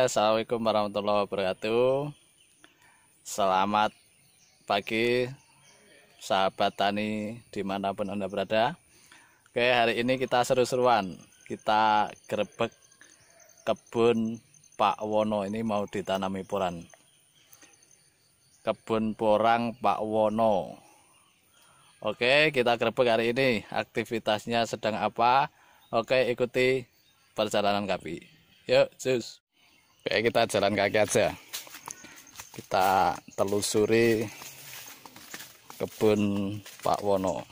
Assalamualaikum warahmatullahi wabarakatuh. Selamat pagi, sahabat tani dimanapun Anda berada. Oke, hari ini kita seru-seruan. Kita gerbek kebun Pak Wono ini mau ditanami puran. Kebun porang Pak Wono. Oke, kita gerbek hari ini. Aktivitasnya sedang apa? Oke, ikuti perjalanan kami. Yuk, cus. Oke, kita jalan kaki aja. Kita telusuri kebun Pak Wono.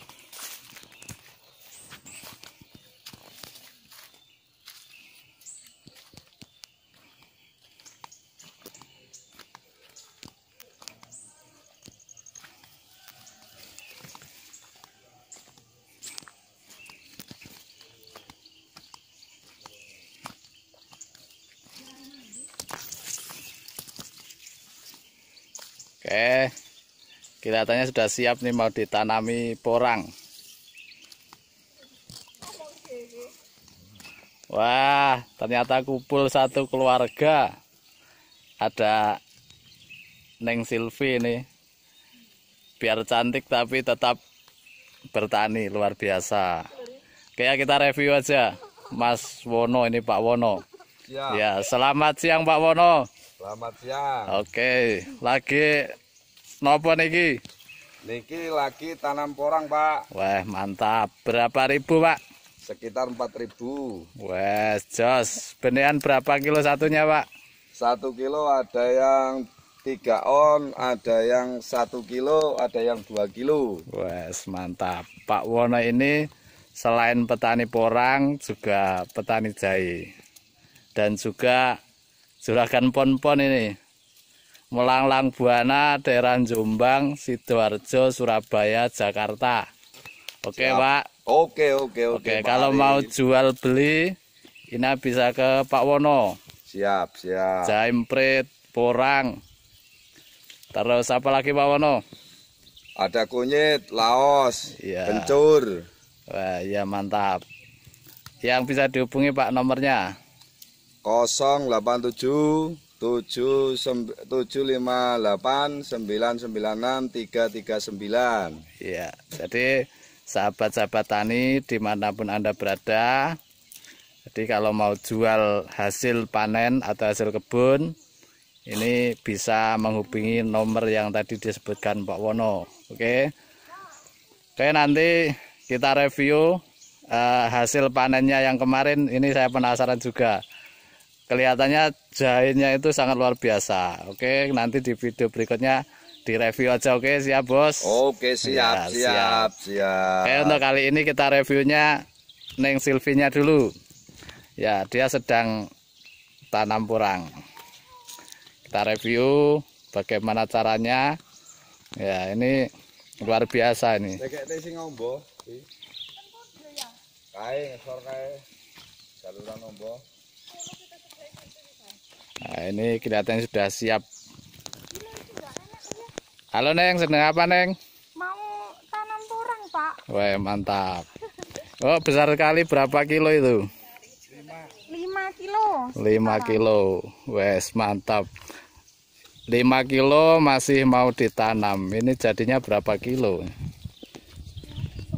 Oke, eh, kelihatannya sudah siap nih mau ditanami porang. Wah, ternyata kumpul satu keluarga. Ada Neng Silvi ini. Biar cantik tapi tetap bertani, luar biasa. Kayak kita review aja. Mas Wono ini Pak Wono. Ya, ya selamat siang Pak Wono. Selamat siang. Oke, lagi nopo niki? Niki lagi tanam porang, Pak. Wah, mantap. Berapa ribu, Pak? Sekitar 4000 Wah, jos. Benean berapa kilo satunya, Pak? Satu kilo ada yang tiga on, ada yang satu kilo, ada yang dua kilo. Wes, mantap. Pak Wono ini selain petani porang juga petani jahe dan juga Juragan Pon-Pon ini. Melanglang Buana, Teran Jombang, Sidoarjo, Surabaya, Jakarta. Oke, Siap. Pak. Oke, oke, oke. Oke, kalau mau jual beli ini bisa ke Pak Wono. Siap, siap. Jaimprit, porang. Terus apa lagi Pak Wono? Ada kunyit, laos, ya. bencur. Wah, ya mantap. Yang bisa dihubungi Pak nomornya? 087 758 Iya, jadi sahabat-sahabat tani dimanapun Anda berada Jadi kalau mau jual hasil panen atau hasil kebun Ini bisa menghubungi nomor yang tadi disebutkan Pak Wono Oke Oke nanti kita review uh, hasil panennya yang kemarin Ini saya penasaran juga kelihatannya jahitnya itu sangat luar biasa oke nanti di video berikutnya di review aja oke siap bos oke siap ya, siap siap, siap. Oke, untuk kali ini kita reviewnya Neng Silvinya dulu ya dia sedang tanam purang kita review bagaimana caranya ya ini luar biasa ini ombo kae ngesor ombo Nah, ini kelihatannya sudah siap. Halo Neng, sedang apa Neng? Mau tanam porang Pak. Wah mantap. Oh besar sekali berapa kilo itu? Lima kilo. Lima kilo. Wes mantap. Lima kilo masih mau ditanam. Ini jadinya berapa kilo? Sepuluh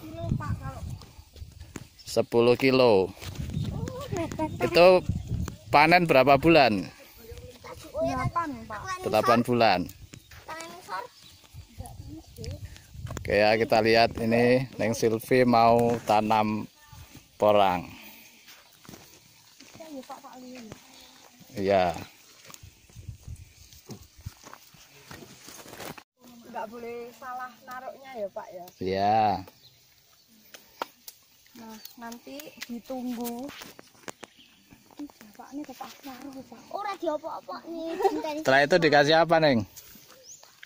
kilo Pak kalau. 10 kilo. Oh, itu panen berapa bulan? 8, 8 bulan. Oke ya, kita lihat ini Neng Silvi mau tanam porang. Iya. Enggak boleh salah naruhnya ya, Pak ya. Iya. Nah, nanti ditunggu Nah, oh, setelah itu dikasih apa neng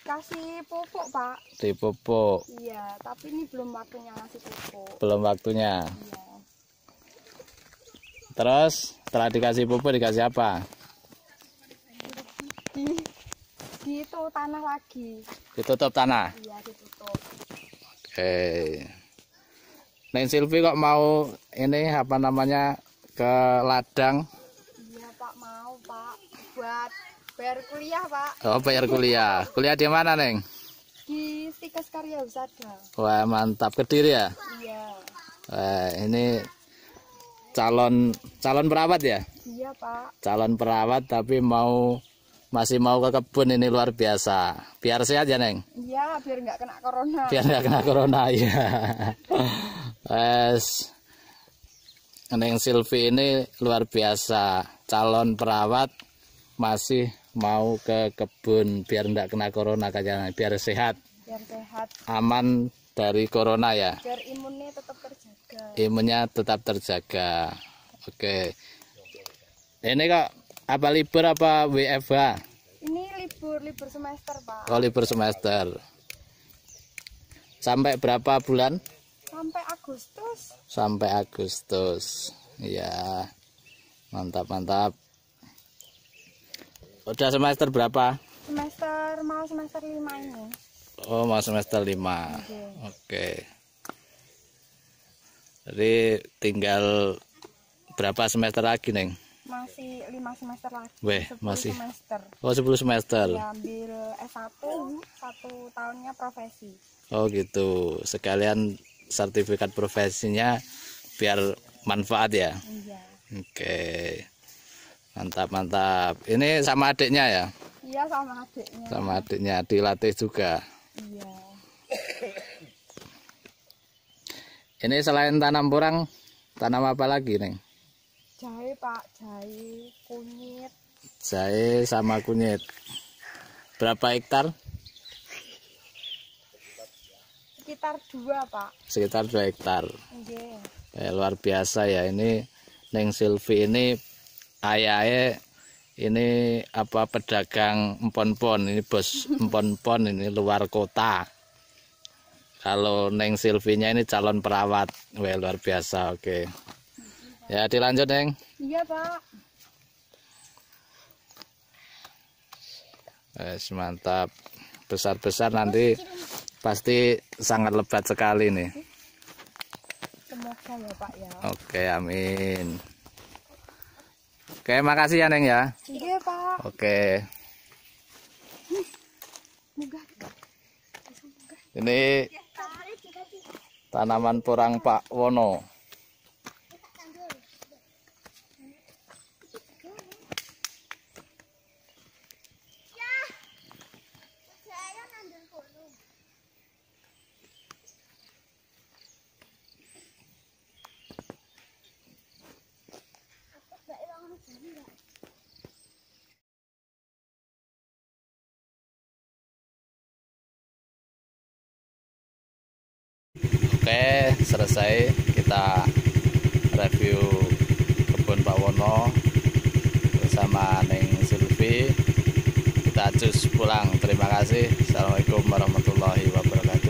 kasih pupuk pak di pupuk iya tapi ini belum waktunya ngasih pupuk belum waktunya iya. terus setelah dikasih pupuk dikasih apa di, itu tanah lagi ditutup tanah iya ditutup oke Neng Silvi kok mau ini apa namanya ke ladang Pak, buat bayar kuliah, Pak. Oh, bayar kuliah. Kuliah di mana, Neng? Di stikas Karya Usada. Wah, mantap. Kediri ya? Iya. Wah, ini calon calon perawat ya? Iya, Pak. Calon perawat tapi mau masih mau ke kebun ini luar biasa. Biar sehat ya, Neng? Iya, biar nggak kena corona. Biar nggak kena corona, ya. Wes. Neng Silvi ini luar biasa calon perawat masih mau ke kebun biar tidak kena corona kayaknya biar sehat biar sehat aman dari corona ya biar imunnya tetap terjaga imunnya tetap terjaga oke ini kok apa libur apa WFH ini libur libur semester pak oh libur semester sampai berapa bulan sampai Agustus sampai Agustus ya mantap mantap udah semester berapa semester mau semester lima ini oh mau semester lima iya. oke okay. jadi tinggal berapa semester lagi neng masih lima semester lagi. Weh, masih. Semester. Oh, 10 semester. ambil S1, satu tahunnya profesi. Oh, gitu. Sekalian sertifikat profesinya biar manfaat ya. Iya. Oke. Mantap, mantap. Ini sama adiknya ya? Iya, sama adiknya. Sama adiknya dilatih juga. Iya. Ini selain tanam purang, tanam apa lagi, Neng? Jahe, Pak. Jahe, kunyit. Jahe sama kunyit. Berapa hektar? Sekitar dua, Pak. Sekitar dua hektar. Oke, iya. Eh, luar biasa ya ini Neng Silvi ini ayahnya ini apa pedagang empon-pon ini bos empon-pon ini luar kota kalau Neng Silvinya ini calon perawat Wah, luar biasa oke okay. ya dilanjut Neng iya Pak Yes, mantap besar-besar nanti pasti sangat lebat sekali nih Oke, amin. Oke, makasih ya, Neng ya. Oke, Pak. Oke. Ini tanaman porang Pak Wono. Oke, selesai kita review kebun Pak Wono bersama Neng Silvi. Kita cus pulang. Terima kasih. Assalamualaikum warahmatullahi wabarakatuh.